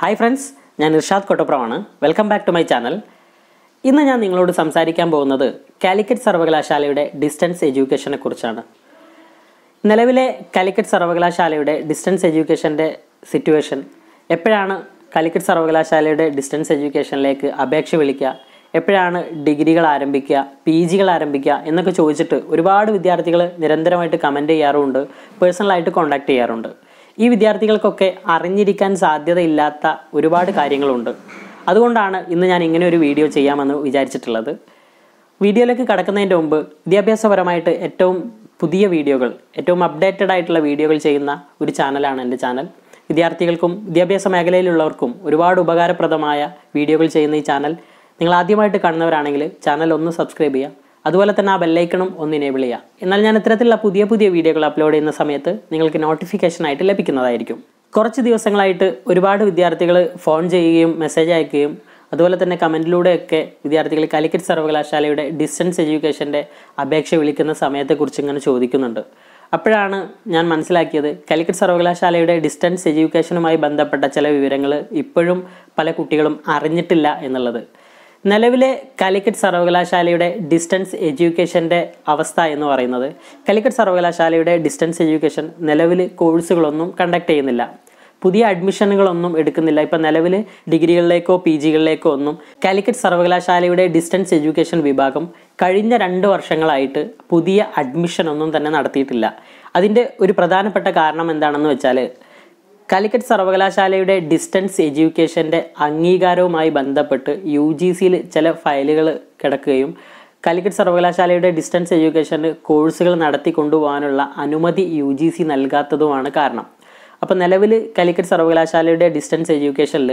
hi friends ഞാൻ ഇർഷാദ് കൊട്ടപ്രമാണ് welcome back to my channel ഇന്ന് ഞാൻ നിങ്ങളോട് സംസാരിക്കാൻ പോകുന്നത് കാലിക്കറ്റ് സർവകലാശാലയുടെ ഡിസ്റ്റൻസ് എഡ്യൂക്കേഷനെ കുറിച്ചാണ് നിലവിലെ കാലിക്കറ്റ് സർവകലാശാലയുടെ ഡിസ്റ്റൻസ് എഡ്യൂക്കേഷൻ്റെ സിറ്റുവേഷൻ എപ്പോഴാണ് കാലിക്കറ്റ് സർവകലാശാലയുടെ ഡിസ്റ്റൻസ് എഡ്യൂക്കേഷനിലേക്ക് അപേക്ഷ വിളിക്കുക എപ്പോഴാണ് ഡിഗ്രികൾ ആരംഭിക്കുക പി ജികൾ ആരംഭിക്കുക എന്നൊക്കെ ചോദിച്ചിട്ട് ഒരുപാട് വിദ്യാർത്ഥികൾ നിരന്തരമായിട്ട് കമൻറ്റ് ചെയ്യാറുമുണ്ട് പേഴ്സണലായിട്ട് കോൺടാക്റ്റ് ചെയ്യാറുണ്ട് ഈ വിദ്യാർത്ഥികൾക്കൊക്കെ അറിഞ്ഞിരിക്കാൻ സാധ്യതയില്ലാത്ത ഒരുപാട് കാര്യങ്ങളുണ്ട് അതുകൊണ്ടാണ് ഇന്ന് ഞാൻ ഇങ്ങനെ ഒരു വീഡിയോ ചെയ്യാമെന്ന് വിചാരിച്ചിട്ടുള്ളത് വീഡിയോയിലേക്ക് കടക്കുന്നതിൻ്റെ മുമ്പ് വിദ്യാഭ്യാസപരമായിട്ട് ഏറ്റവും പുതിയ വീഡിയോകൾ ഏറ്റവും അപ്ഡേറ്റഡ് ആയിട്ടുള്ള വീഡിയോകൾ ചെയ്യുന്ന ഒരു ചാനലാണ് എൻ്റെ ചാനൽ വിദ്യാർത്ഥികൾക്കും വിദ്യാഭ്യാസ മേഖലയിലുള്ളവർക്കും ഒരുപാട് ഉപകാരപ്രദമായ വീഡിയോകൾ ചെയ്യുന്ന ഈ ചാനൽ നിങ്ങൾ ആദ്യമായിട്ട് കാണുന്നവരാണെങ്കിൽ ചാനൽ ഒന്ന് സബ്സ്ക്രൈബ് ചെയ്യുക അതുപോലെ തന്നെ ആ ബെല്ലൈക്കണും ഒന്ന് എനേബിൾ ചെയ്യുക എന്നാൽ ഞാൻ ഇത്തരത്തിലുള്ള പുതിയ പുതിയ വീഡിയോകൾ അപ്ലോഡ് ചെയ്യുന്ന സമയത്ത് നിങ്ങൾക്ക് നോട്ടിഫിക്കേഷൻ ആയിട്ട് ലഭിക്കുന്നതായിരിക്കും കുറച്ച് ദിവസങ്ങളായിട്ട് ഒരുപാട് വിദ്യാർത്ഥികൾ ഫോൺ ചെയ്യുകയും മെസ്സേജ് അയക്കുകയും അതുപോലെ തന്നെ കമൻറ്റിലൂടെയൊക്കെ വിദ്യാർത്ഥികൾ കാലിക്കറ്റ് സർവകലാശാലയുടെ ഡിസ്റ്റൻസ് എഡ്യൂക്കേഷൻ്റെ അപേക്ഷ വിളിക്കുന്ന സമയത്തെക്കുറിച്ച് ഇങ്ങനെ ചോദിക്കുന്നുണ്ട് അപ്പോഴാണ് ഞാൻ മനസ്സിലാക്കിയത് കാലിക്കറ്റ് സർവകലാശാലയുടെ ഡിസ്റ്റൻസ് എഡ്യൂക്കേഷനുമായി ബന്ധപ്പെട്ട ചില വിവരങ്ങൾ ഇപ്പോഴും പല കുട്ടികളും അറിഞ്ഞിട്ടില്ല എന്നുള്ളത് നിലവിലെ കാലിക്കറ്റ് സർവകലാശാലയുടെ ഡിസ്റ്റൻസ് എഡ്യൂക്കേഷൻ്റെ അവസ്ഥ എന്ന് പറയുന്നത് കാലിക്കറ്റ് സർവകലാശാലയുടെ ഡിസ്റ്റൻസ് എഡ്യൂക്കേഷൻ നിലവിൽ കോഴ്സുകളൊന്നും കണ്ടക്ട് ചെയ്യുന്നില്ല പുതിയ അഡ്മിഷനുകളൊന്നും എടുക്കുന്നില്ല ഇപ്പം നിലവിൽ ഡിഗ്രികളിലേക്കോ പി ജികളിലേക്കോ ഒന്നും കാലിക്കറ്റ് സർവകലാശാലയുടെ ഡിസ്റ്റൻസ് എഡ്യൂക്കേഷൻ വിഭാഗം കഴിഞ്ഞ രണ്ട് വർഷങ്ങളായിട്ട് പുതിയ അഡ്മിഷൻ ഒന്നും തന്നെ നടത്തിയിട്ടില്ല അതിൻ്റെ ഒരു പ്രധാനപ്പെട്ട കാരണം എന്താണെന്ന് വെച്ചാൽ കാലിക്കറ്റ് സർവകലാശാലയുടെ ഡിസ്റ്റൻസ് എഡ്യൂക്കേഷൻ്റെ അംഗീകാരവുമായി ബന്ധപ്പെട്ട് യു ജി സിയിൽ ചില ഫയലുകൾ കിടക്കുകയും കാലിക്കറ്റ് സർവകലാശാലയുടെ ഡിസ്റ്റൻസ് എഡ്യൂക്കേഷന് കോഴ്സുകൾ കൊണ്ടുപോകാനുള്ള അനുമതി യു ജി സി നൽകാത്തതുമാണ് കാരണം അപ്പോൾ നിലവിൽ കാലിക്കറ്റ് സർവകലാശാലയുടെ ഡിസ്റ്റൻസ് എഡ്യൂക്കേഷനിൽ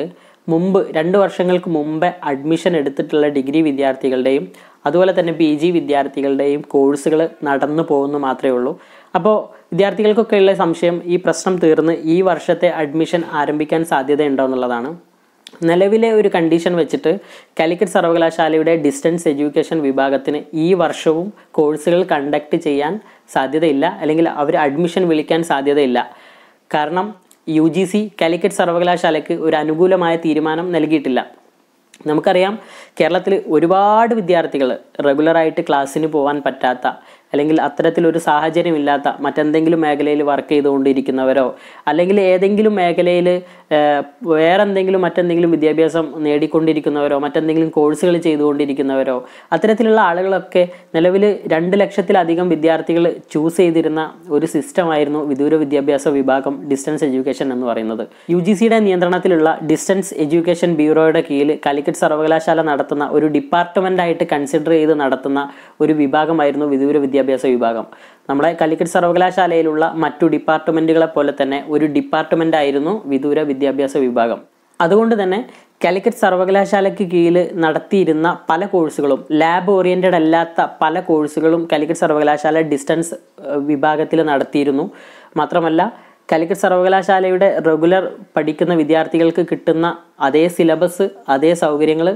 മുമ്പ് രണ്ട് വർഷങ്ങൾക്ക് മുമ്പേ അഡ്മിഷൻ എടുത്തിട്ടുള്ള ഡിഗ്രി വിദ്യാർത്ഥികളുടെയും അതുപോലെ തന്നെ പി ജി വിദ്യാർത്ഥികളുടെയും കോഴ്സുകൾ നടന്നു പോകുന്നു മാത്രമേ ഉള്ളൂ അപ്പോൾ വിദ്യാർത്ഥികൾക്കൊക്കെയുള്ള സംശയം ഈ പ്രശ്നം തീർന്ന് ഈ വർഷത്തെ അഡ്മിഷൻ ആരംഭിക്കാൻ സാധ്യതയുണ്ടോ എന്നുള്ളതാണ് നിലവിലെ ഒരു കണ്ടീഷൻ വെച്ചിട്ട് കാലിക്കറ്റ് സർവകലാശാലയുടെ ഡിസ്റ്റൻസ് എഡ്യൂക്കേഷൻ വിഭാഗത്തിന് ഈ വർഷവും കോഴ്സുകൾ കണ്ടക്ട് ചെയ്യാൻ സാധ്യതയില്ല അല്ലെങ്കിൽ അവർ അഡ്മിഷൻ വിളിക്കാൻ സാധ്യതയില്ല കാരണം യു ജി സി കാലിക്കറ്റ് സർവകലാശാലയ്ക്ക് ഒരു അനുകൂലമായ തീരുമാനം നൽകിയിട്ടില്ല നമുക്കറിയാം കേരളത്തിൽ ഒരുപാട് വിദ്യാർത്ഥികൾ റെഗുലറായിട്ട് ക്ലാസ്സിന് പോകാൻ പറ്റാത്ത അല്ലെങ്കിൽ അത്തരത്തിലൊരു സാഹചര്യമില്ലാത്ത മറ്റെന്തെങ്കിലും മേഖലയിൽ വർക്ക് ചെയ്തുകൊണ്ടിരിക്കുന്നവരോ അല്ലെങ്കിൽ ഏതെങ്കിലും മേഖലയിൽ വേറെന്തെങ്കിലും മറ്റെന്തെങ്കിലും വിദ്യാഭ്യാസം നേടിക്കൊണ്ടിരിക്കുന്നവരോ മറ്റെന്തെങ്കിലും കോഴ്സുകൾ ചെയ്തുകൊണ്ടിരിക്കുന്നവരോ അത്തരത്തിലുള്ള ആളുകളൊക്കെ നിലവിൽ രണ്ട് ലക്ഷത്തിലധികം വിദ്യാർത്ഥികൾ ചൂസ് ചെയ്തിരുന്ന ഒരു സിസ്റ്റമായിരുന്നു വിദൂര വിദ്യാഭ്യാസ വിഭാഗം ഡിസ്റ്റൻസ് എഡ്യൂക്കേഷൻ എന്ന് പറയുന്നത് യു ജി സിയുടെ നിയന്ത്രണത്തിലുള്ള ഡിസ്റ്റൻസ് എഡ്യൂക്കേഷൻ ബ്യൂറോയുടെ കീഴിൽ കാലിക്കറ്റ് സർവകലാശാല നടത്തുന്ന ഒരു ഡിപ്പാർട്ട്മെൻ്റായിട്ട് കൺസിഡർ ചെയ്ത് നടത്തുന്ന ഒരു വിഭാഗമായിരുന്നു വിദൂര വിദ്യാഭ്യാസം വിദ്യാഭ്യാസ വിഭാഗം നമ്മുടെ കലിക്കറ്റ് സർവകലാശാലയിലുള്ള മറ്റു ഡിപ്പാർട്ട്മെൻറ്റുകളെ പോലെ തന്നെ ഒരു ഡിപ്പാർട്ട്മെൻ്റ് ആയിരുന്നു വിദൂര വിദ്യാഭ്യാസ വിഭാഗം അതുകൊണ്ട് തന്നെ കാലിക്കറ്റ് സർവകലാശാലയ്ക്ക് കീഴിൽ നടത്തിയിരുന്ന പല കോഴ്സുകളും ലാബ് ഓറിയൻറ്റഡ് അല്ലാത്ത പല കോഴ്സുകളും കാലിക്കറ്റ് സർവകലാശാല ഡിസ്റ്റൻസ് വിഭാഗത്തിൽ നടത്തിയിരുന്നു മാത്രമല്ല കാലിക്കറ്റ് സർവകലാശാലയുടെ റെഗുലർ പഠിക്കുന്ന വിദ്യാർത്ഥികൾക്ക് കിട്ടുന്ന അതേ സിലബസ് അതേ സൗകര്യങ്ങൾ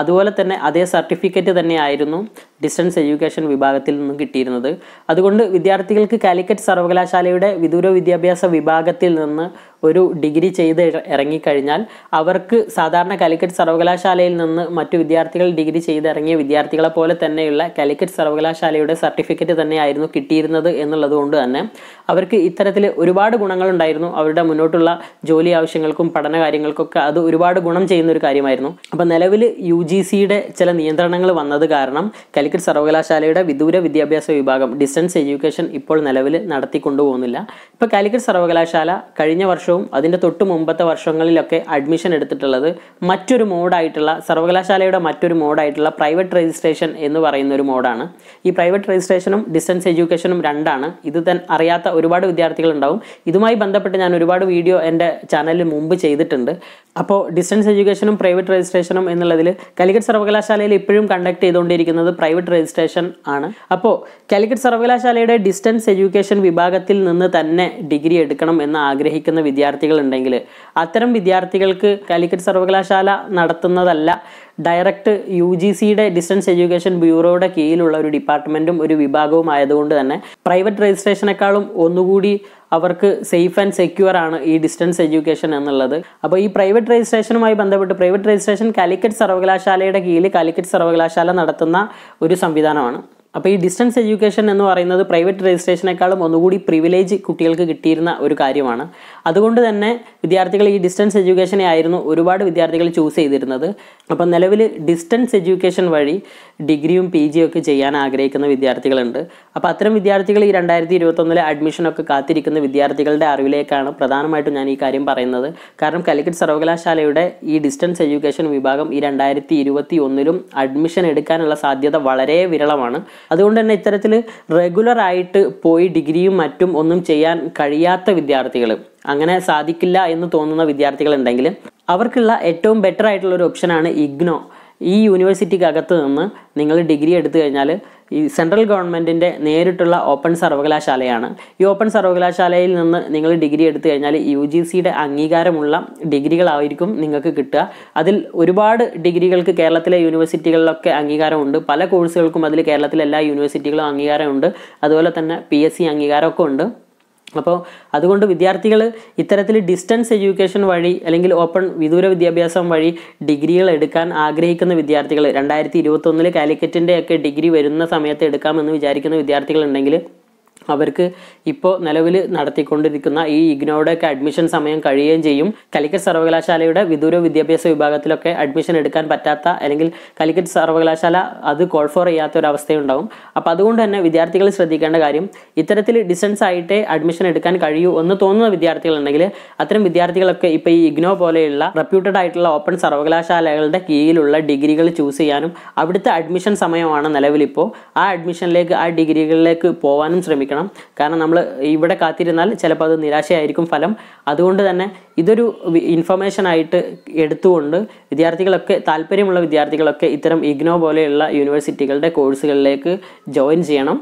അതുപോലെ തന്നെ അതേ സർട്ടിഫിക്കറ്റ് തന്നെയായിരുന്നു ഡിസ്റ്റൻസ് എഡ്യൂക്കേഷൻ വിഭാഗത്തിൽ നിന്നും കിട്ടിയിരുന്നത് അതുകൊണ്ട് വിദ്യാർത്ഥികൾക്ക് കാലിക്കറ്റ് സർവകലാശാലയുടെ വിദൂര വിദ്യാഭ്യാസ വിഭാഗത്തിൽ നിന്ന് ഒരു ഡിഗ്രി ചെയ്ത് ഇറങ്ങിക്കഴിഞ്ഞാൽ അവർക്ക് സാധാരണ കാലിക്കറ്റ് സർവകലാശാലയിൽ നിന്ന് മറ്റു വിദ്യാർത്ഥികൾ ഡിഗ്രി ചെയ്ത് ഇറങ്ങിയ വിദ്യാർത്ഥികളെ പോലെ തന്നെയുള്ള കാലിക്കറ്റ് സർവകലാശാലയുടെ സർട്ടിഫിക്കറ്റ് തന്നെയായിരുന്നു കിട്ടിയിരുന്നത് എന്നുള്ളത് കൊണ്ട് തന്നെ അവർക്ക് ഇത്തരത്തിൽ ഒരുപാട് ഗുണങ്ങളുണ്ടായിരുന്നു അവരുടെ മുന്നോട്ടുള്ള ജോലി ആവശ്യങ്ങൾക്കും പഠന കാര്യങ്ങൾക്കൊക്കെ അത് ഒരുപാട് ഒരുപാട് ഗുണം ചെയ്യുന്ന ഒരു കാര്യമായിരുന്നു അപ്പോൾ നിലവിൽ യു ജി സിയുടെ ചില നിയന്ത്രണങ്ങൾ വന്നത് കാരണം കാലിക്കറ്റ് സർവകലാശാലയുടെ വിദൂര വിദ്യാഭ്യാസ വിഭാഗം ഡിസ്റ്റൻസ് എഡ്യൂക്കേഷൻ ഇപ്പോൾ നിലവിൽ നടത്തിക്കൊണ്ടുപോകുന്നില്ല ഇപ്പോൾ കാലിക്കറ്റ് സർവകലാശാല കഴിഞ്ഞ വർഷവും അതിൻ്റെ തൊട്ട് മുമ്പത്തെ വർഷങ്ങളിലൊക്കെ അഡ്മിഷൻ എടുത്തിട്ടുള്ളത് മറ്റൊരു മോഡായിട്ടുള്ള സർവകലാശാലയുടെ മറ്റൊരു മോഡായിട്ടുള്ള പ്രൈവറ്റ് രജിസ്ട്രേഷൻ എന്ന് പറയുന്ന ഒരു മോഡാണ് ഈ പ്രൈവറ്റ് രജിസ്ട്രേഷനും ഡിസ്റ്റൻസ് എഡ്യൂക്കേഷനും രണ്ടാണ് ഇത് തന്നെ അറിയാത്ത ഒരുപാട് വിദ്യാർത്ഥികളുണ്ടാവും ഇതുമായി ബന്ധപ്പെട്ട് ഞാൻ ഒരുപാട് വീഡിയോ എൻ്റെ ചാനലിൽ മുമ്പ് ചെയ്തിട്ടുണ്ട് അപ്പോൾ ഡിസ്റ്റൻസ് എഡ്യൂക്കേഷനും പ്രൈവറ്റ് രജിസ്ട്രേഷനും എന്നുള്ളതിൽ കാലിക്കറ്റ് സർവകലാശാലയിൽ ഇപ്പോഴും കണ്ടക്ട് ചെയ്തുകൊണ്ടിരിക്കുന്നത് പ്രൈവറ്റ് രജിസ്ട്രേഷൻ ആണ് അപ്പോൾ കാലിക്കറ്റ് സർവകലാശാലയുടെ ഡിസ്റ്റൻസ് എഡ്യൂക്കേഷൻ വിഭാഗത്തിൽ നിന്ന് തന്നെ ഡിഗ്രി എടുക്കണം എന്ന് ആഗ്രഹിക്കുന്ന വിദ്യാർത്ഥികൾ ഉണ്ടെങ്കിൽ അത്തരം വിദ്യാർത്ഥികൾക്ക് കാലിക്കറ്റ് സർവകലാശാല നടത്തുന്നതല്ല ഡയറക്റ്റ് യു ജി സിയുടെ ഡിസ്റ്റൻസ് എഡ്യൂക്കേഷൻ ബ്യൂറോയുടെ കീഴിലുള്ള ഒരു ഡിപ്പാർട്ട്മെൻറ്റും ഒരു വിഭാഗവും ആയതുകൊണ്ട് തന്നെ പ്രൈവറ്റ് രജിസ്ട്രേഷനേക്കാളും ഒന്നുകൂടി അവർക്ക് സേഫ് ആൻഡ് സെക്യൂർ ആണ് ഈ ഡിസ്റ്റൻസ് എഡ്യൂക്കേഷൻ എന്നുള്ളത് അപ്പോൾ ഈ പ്രൈവറ്റ് രജിസ്ട്രേഷനുമായി ബന്ധപ്പെട്ട് പ്രൈവറ്റ് രജിസ്ട്രേഷൻ കാലിക്കറ്റ് സർവകലാശാലയുടെ കീഴിൽ കാലിക്കറ്റ് സർവകലാശാല നടത്തുന്ന ഒരു സംവിധാനമാണ് അപ്പോൾ ഈ ഡിസ്റ്റൻസ് എഡ്യൂക്കേഷൻ എന്ന് പറയുന്നത് പ്രൈവറ്റ് രജിസ്ട്രേഷനേക്കാളും ഒന്നുകൂടി പ്രിവിലേജ് കുട്ടികൾക്ക് കിട്ടിയിരുന്ന ഒരു കാര്യമാണ് അതുകൊണ്ട് തന്നെ വിദ്യാർത്ഥികൾ ഈ ഡിസ്റ്റൻസ് എഡ്യൂക്കേഷനെ ആയിരുന്നു ഒരുപാട് വിദ്യാർത്ഥികൾ ചൂസ് ചെയ്തിരുന്നത് അപ്പം നിലവിൽ ഡിസ്റ്റൻസ് എഡ്യൂക്കേഷൻ വഴി ഡിഗ്രിയും പി ജിയും ഒക്കെ ചെയ്യാൻ ആഗ്രഹിക്കുന്ന വിദ്യാർത്ഥികളുണ്ട് അപ്പോൾ അത്തരം വിദ്യാർത്ഥികൾ ഈ രണ്ടായിരത്തി ഇരുപത്തൊന്നിലെ അഡ്മിഷനൊക്കെ കാത്തിരിക്കുന്ന വിദ്യാർത്ഥികളുടെ അറിവിലേക്കാണ് പ്രധാനമായിട്ടും ഞാൻ ഈ കാര്യം പറയുന്നത് കാരണം കാലിക്കറ്റ് സർവകലാശാലയുടെ ഈ ഡിസ്റ്റൻസ് എഡ്യൂക്കേഷൻ വിഭാഗം ഈ രണ്ടായിരത്തി ഇരുപത്തി ഒന്നിലും അഡ്മിഷൻ എടുക്കാനുള്ള സാധ്യത വളരെ വിരളമാണ് അതുകൊണ്ട് തന്നെ ഇത്തരത്തിൽ റെഗുലർ ആയിട്ട് പോയി ഡിഗ്രിയും മറ്റും ഒന്നും ചെയ്യാൻ കഴിയാത്ത വിദ്യാർത്ഥികൾ അങ്ങനെ സാധിക്കില്ല എന്ന് തോന്നുന്ന വിദ്യാർത്ഥികളുണ്ടെങ്കിൽ അവർക്കുള്ള ഏറ്റവും ബെറ്റർ ആയിട്ടുള്ള ഒരു ഓപ്ഷനാണ് ഇഗ്നോ ഈ അകത്ത് നിന്ന് നിങ്ങൾ ഡിഗ്രി എടുത്തു കഴിഞ്ഞാൽ ഈ സെൻട്രൽ ഗവൺമെൻറ്റിൻ്റെ നേരിട്ടുള്ള ഓപ്പൺ സർവകലാശാലയാണ് ഈ ഓപ്പൺ സർവകലാശാലയിൽ നിന്ന് നിങ്ങൾ ഡിഗ്രി എടുത്തു കഴിഞ്ഞാൽ യു ജി സിയുടെ അംഗീകാരമുള്ള ഡിഗ്രികളായിരിക്കും നിങ്ങൾക്ക് കിട്ടുക അതിൽ ഒരുപാട് ഡിഗ്രികൾക്ക് കേരളത്തിലെ യൂണിവേഴ്സിറ്റികളിലൊക്കെ അംഗീകാരമുണ്ട് പല കോഴ്സുകൾക്കും അതിൽ കേരളത്തിലെ എല്ലാ യൂണിവേഴ്സിറ്റികളും അംഗീകാരമുണ്ട് അതുപോലെ തന്നെ പി എസ് സി അംഗീകാരമൊക്കെ ഉണ്ട് അപ്പോൾ അതുകൊണ്ട് വിദ്യാർത്ഥികൾ ഇത്തരത്തിൽ ഡിസ്റ്റൻസ് എഡ്യൂക്കേഷൻ വഴി അല്ലെങ്കിൽ ഓപ്പൺ വിദൂര വിദ്യാഭ്യാസം വഴി ഡിഗ്രികൾ എടുക്കാൻ ആഗ്രഹിക്കുന്ന വിദ്യാർത്ഥികൾ രണ്ടായിരത്തി ഇരുപത്തൊന്നിൽ കാലിക്കറ്റിൻ്റെ ഒക്കെ ഡിഗ്രി വരുന്ന സമയത്ത് എടുക്കാമെന്ന് വിചാരിക്കുന്ന വിദ്യാർത്ഥികളുണ്ടെങ്കിൽ അവർക്ക് ഇപ്പോൾ നിലവിൽ നടത്തിക്കൊണ്ടിരിക്കുന്ന ഈ ഇഗ്നോയുടെയൊക്കെ അഡ്മിഷൻ സമയം കഴിയുകയും ചെയ്യും കലിക്കറ്റ് സർവകലാശാലയുടെ വിദൂര വിദ്യാഭ്യാസ വിഭാഗത്തിലൊക്കെ അഡ്മിഷൻ എടുക്കാൻ പറ്റാത്ത അല്ലെങ്കിൽ കലിക്കറ്റ് സർവകലാശാല അത് കോൾ ഫോർ ചെയ്യാത്ത ഒരു അവസ്ഥയുണ്ടാവും അപ്പോൾ അതുകൊണ്ട് തന്നെ വിദ്യാർത്ഥികൾ ശ്രദ്ധിക്കേണ്ട കാര്യം ഇത്തരത്തിൽ ഡിസ്റ്റൻസ് ആയിട്ടേ അഡ്മിഷൻ എടുക്കാൻ കഴിയൂ എന്ന് തോന്നുന്ന വിദ്യാർത്ഥികളുണ്ടെങ്കിൽ അത്തരം വിദ്യാർത്ഥികളൊക്കെ ഇപ്പോൾ ഈ ഇഗ്നോ പോലെയുള്ള റെപ്യൂട്ടഡ് ആയിട്ടുള്ള ഓപ്പൺ സർവകലാശാലകളുടെ കീഴിലുള്ള ഡിഗ്രികൾ ചൂസ് ചെയ്യാനും അവിടുത്തെ അഡ്മിഷൻ സമയമാണ് നിലവിലിപ്പോൾ ആ അഡ്മിഷനിലേക്ക് ആ ഡിഗ്രികളിലേക്ക് പോകാനും ശ്രമിക്കണം കാത്തിരിക്കണം കാരണം നമ്മൾ ഇവിടെ കാത്തിരുന്നാൽ ചിലപ്പോൾ അത് നിരാശയായിരിക്കും ഫലം അതുകൊണ്ട് തന്നെ ഇതൊരു ഇൻഫർമേഷൻ ആയിട്ട് എടുത്തുകൊണ്ട് വിദ്യാർത്ഥികളൊക്കെ താല്പര്യമുള്ള വിദ്യാർത്ഥികളൊക്കെ ഇത്തരം ഇഗ്നോ പോലെയുള്ള യൂണിവേഴ്സിറ്റികളുടെ കോഴ്സുകളിലേക്ക് ജോയിൻ ചെയ്യണം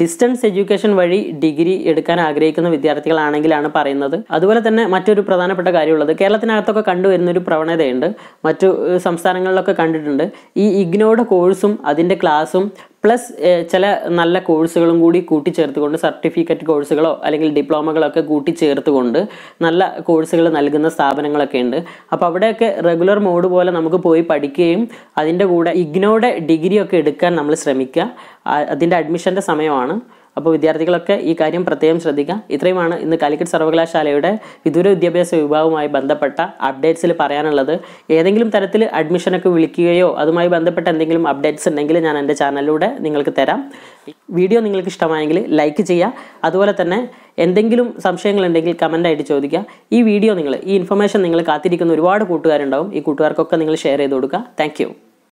ഡിസ്റ്റൻസ് എഡ്യൂക്കേഷൻ വഴി ഡിഗ്രി എടുക്കാൻ ആഗ്രഹിക്കുന്ന വിദ്യാർത്ഥികളാണെങ്കിലാണ് പറയുന്നത് അതുപോലെ തന്നെ മറ്റൊരു പ്രധാനപ്പെട്ട കാര്യമുള്ളത് കേരളത്തിനകത്തൊക്കെ കണ്ടുവരുന്നൊരു പ്രവണതയുണ്ട് മറ്റു സംസ്ഥാനങ്ങളിലൊക്കെ കണ്ടിട്ടുണ്ട് ഈ ഇഗ്നോയുടെ കോഴ്സും അതിൻ്റെ ക്ലാസ്സും പ്ലസ് ചില നല്ല കോഴ്സുകളും കൂടി കൂട്ടിച്ചേർത്തുകൊണ്ട് സർട്ടിഫിക്കറ്റ് കോഴ്സുകളോ അല്ലെങ്കിൽ ഡിപ്ലോമകളൊക്കെ കൂട്ടിച്ചേർത്തുകൊണ്ട് നല്ല കോഴ്സുകൾ നൽകുന്ന സ്ഥാപനങ്ങളൊക്കെ ഉണ്ട് അപ്പോൾ അവിടെയൊക്കെ റെഗുലർ മോഡ് പോലെ നമുക്ക് പോയി പഠിക്കുകയും അതിൻ്റെ കൂടെ ഇഗ്നോയുടെ ഡിഗ്രിയൊക്കെ എടുക്കാൻ നമ്മൾ ശ്രമിക്കുക അതിൻ്റെ അഡ്മിഷൻ്റെ സമയമാണ് അപ്പോൾ വിദ്യാർത്ഥികളൊക്കെ ഈ കാര്യം പ്രത്യേകം ശ്രദ്ധിക്കുക ഇത്രയുമാണ് ഇന്ന് കാലിക്കറ്റ് സർവകലാശാലയുടെ വിദൂര വിദ്യാഭ്യാസ വിഭാഗവുമായി ബന്ധപ്പെട്ട അപ്ഡേറ്റ്സിൽ പറയാനുള്ളത് ഏതെങ്കിലും തരത്തിൽ അഡ്മിഷനൊക്കെ വിളിക്കുകയോ അതുമായി ബന്ധപ്പെട്ട എന്തെങ്കിലും അപ്ഡേറ്റ്സ് ഉണ്ടെങ്കിൽ ഞാൻ എൻ്റെ ചാനലിലൂടെ നിങ്ങൾക്ക് തരാം വീഡിയോ നിങ്ങൾക്ക് ഇഷ്ടമായെങ്കിൽ ലൈക്ക് ചെയ്യുക അതുപോലെ തന്നെ എന്തെങ്കിലും സംശയങ്ങളുണ്ടെങ്കിൽ കമൻ്റായിട്ട് ചോദിക്കുക ഈ വീഡിയോ നിങ്ങൾ ഈ ഇൻഫർമേഷൻ നിങ്ങൾ കാത്തിരിക്കുന്ന ഒരുപാട് കൂട്ടുകാരുണ്ടാവും ഈ കൂട്ടുകാർക്കൊക്കെ നിങ്ങൾ ഷെയർ ചെയ്ത് കൊടുക്കുക താങ്ക്